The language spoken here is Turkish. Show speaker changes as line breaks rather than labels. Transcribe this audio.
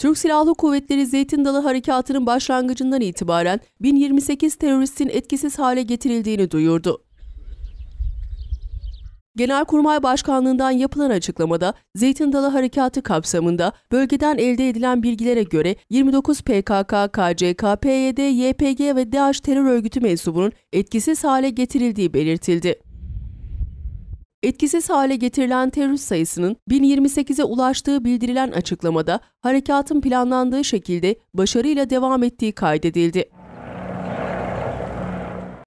Türk Silahlı Kuvvetleri Zeytin Dalı Harekatı'nın başlangıcından itibaren 1028 teröristin etkisiz hale getirildiğini duyurdu. Genelkurmay Başkanlığı'ndan yapılan açıklamada Zeytin Dalı Harekatı kapsamında bölgeden elde edilen bilgilere göre 29 PKK, KCK, PYD, YPG ve DAEŞ terör örgütü mensubunun etkisiz hale getirildiği belirtildi. Etkisiz hale getirilen terörist sayısının 1028'e ulaştığı bildirilen açıklamada harekatın planlandığı şekilde başarıyla devam ettiği kaydedildi.